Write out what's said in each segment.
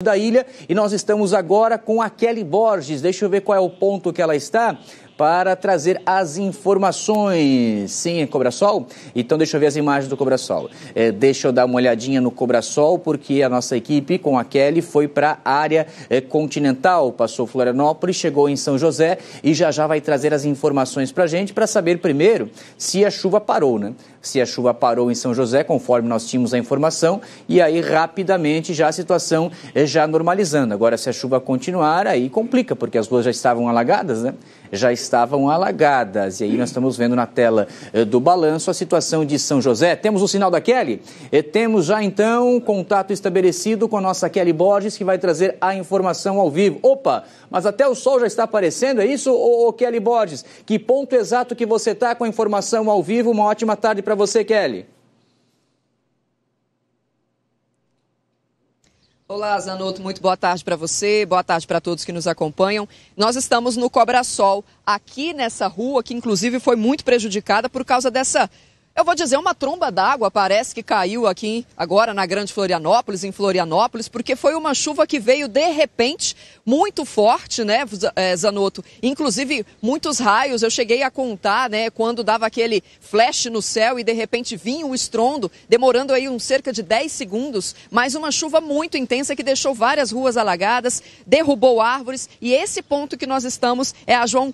da ilha e nós estamos agora com a Kelly Borges. Deixa eu ver qual é o ponto que ela está para trazer as informações. Sim, é Cobra Sol? Então deixa eu ver as imagens do Cobra Sol. É, deixa eu dar uma olhadinha no Cobra Sol, porque a nossa equipe com a Kelly foi para a área é, continental, passou Florianópolis, chegou em São José e já já vai trazer as informações para a gente para saber primeiro se a chuva parou, né? Se a chuva parou em São José, conforme nós tínhamos a informação, e aí rapidamente já a situação é, já normalizando. Agora, se a chuva continuar, aí complica, porque as ruas já estavam alagadas, né? Já estavam alagadas. E aí nós estamos vendo na tela eh, do balanço a situação de São José. Temos o sinal da Kelly? E eh, temos já então contato estabelecido com a nossa Kelly Borges, que vai trazer a informação ao vivo. Opa, mas até o sol já está aparecendo, é isso, ô, ô Kelly Borges? Que ponto exato que você está com a informação ao vivo? Uma ótima tarde para você, Kelly. Olá, Zanotto, muito boa tarde para você, boa tarde para todos que nos acompanham. Nós estamos no Cobra Sol, aqui nessa rua, que inclusive foi muito prejudicada por causa dessa eu vou dizer, uma tromba d'água parece que caiu aqui agora na Grande Florianópolis, em Florianópolis, porque foi uma chuva que veio de repente, muito forte, né, eh, Zanotto? Inclusive, muitos raios, eu cheguei a contar, né, quando dava aquele flash no céu e de repente vinha o estrondo, demorando aí um cerca de 10 segundos, mas uma chuva muito intensa que deixou várias ruas alagadas, derrubou árvores e esse ponto que nós estamos é a João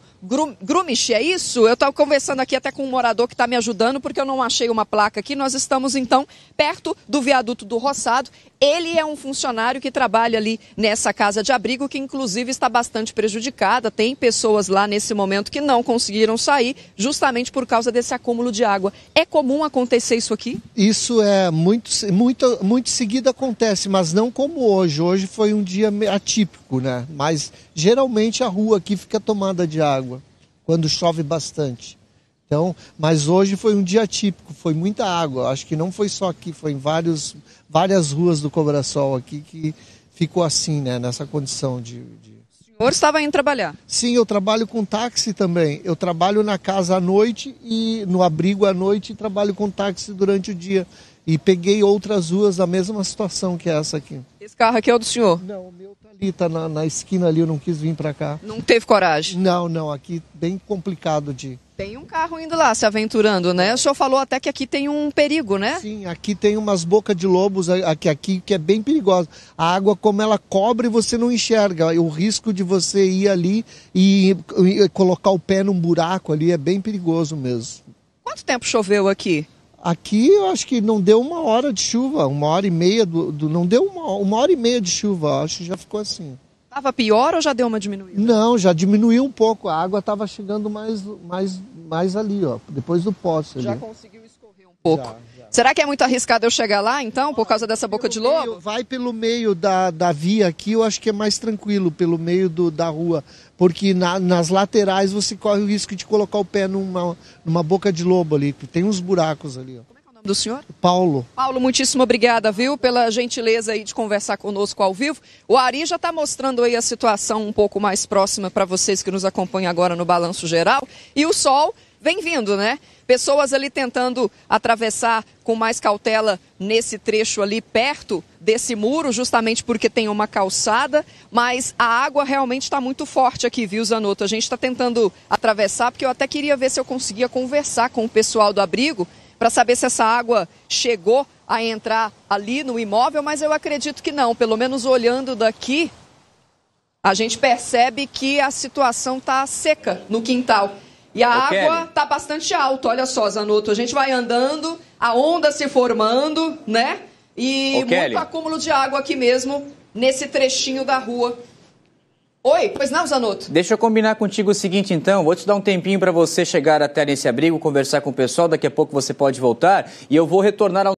Grumich, é isso? Eu estava conversando aqui até com um morador que está me ajudando porque eu não não achei uma placa aqui, nós estamos então perto do viaduto do Roçado. Ele é um funcionário que trabalha ali nessa casa de abrigo, que inclusive está bastante prejudicada. Tem pessoas lá nesse momento que não conseguiram sair, justamente por causa desse acúmulo de água. É comum acontecer isso aqui? Isso é muito, muito, muito seguido acontece, mas não como hoje. Hoje foi um dia atípico, né? Mas geralmente a rua aqui fica tomada de água quando chove bastante. Então, mas hoje foi um dia típico, foi muita água. Acho que não foi só aqui, foi em vários, várias ruas do Cobrasol aqui que ficou assim, né? Nessa condição de, de... O senhor estava indo trabalhar? Sim, eu trabalho com táxi também. Eu trabalho na casa à noite e no abrigo à noite e trabalho com táxi durante o dia. E peguei outras ruas da mesma situação que essa aqui. Esse carro aqui é o do senhor? Não, o meu tá ali, tá na, na esquina ali, eu não quis vir para cá. Não teve coragem? Não, não, aqui bem complicado de... Tem um carro indo lá, se aventurando, né? O senhor falou até que aqui tem um perigo, né? Sim, aqui tem umas bocas de lobos aqui, aqui que é bem perigosa. A água, como ela cobre, você não enxerga. O risco de você ir ali e, e colocar o pé num buraco ali é bem perigoso mesmo. Quanto tempo choveu aqui? Aqui eu acho que não deu uma hora de chuva, uma hora e meia do. do não deu uma, uma hora e meia de chuva, acho que já ficou assim. Estava pior ou já deu uma diminuída? Não, já diminuiu um pouco. A água estava chegando mais, mais, mais ali, ó, depois do poço. Já conseguiu escorrer um pouco. Já, já. Será que é muito arriscado eu chegar lá, então, por causa dessa boca de lobo? Meio, vai pelo meio da, da via aqui, eu acho que é mais tranquilo, pelo meio do, da rua porque na, nas laterais você corre o risco de colocar o pé numa, numa boca de lobo ali, que tem uns buracos ali. Ó é é do senhor? Paulo. Paulo, muitíssimo obrigada, viu, pela gentileza aí de conversar conosco ao vivo. O Ari já está mostrando aí a situação um pouco mais próxima para vocês que nos acompanham agora no Balanço Geral. E o sol vem vindo, né? Pessoas ali tentando atravessar com mais cautela nesse trecho ali perto desse muro, justamente porque tem uma calçada, mas a água realmente está muito forte aqui, viu, Zanotto? A gente está tentando atravessar, porque eu até queria ver se eu conseguia conversar com o pessoal do abrigo para saber se essa água chegou a entrar ali no imóvel, mas eu acredito que não. Pelo menos olhando daqui, a gente percebe que a situação está seca no quintal. E a Ô, água está bastante alta, olha só, Zanotto. A gente vai andando, a onda se formando, né? E Ô, muito Kelly. acúmulo de água aqui mesmo, nesse trechinho da rua. Oi, pois não, Zanotto? Deixa eu combinar contigo o seguinte, então. Vou te dar um tempinho para você chegar até nesse abrigo, conversar com o pessoal. Daqui a pouco você pode voltar. E eu vou retornar ao.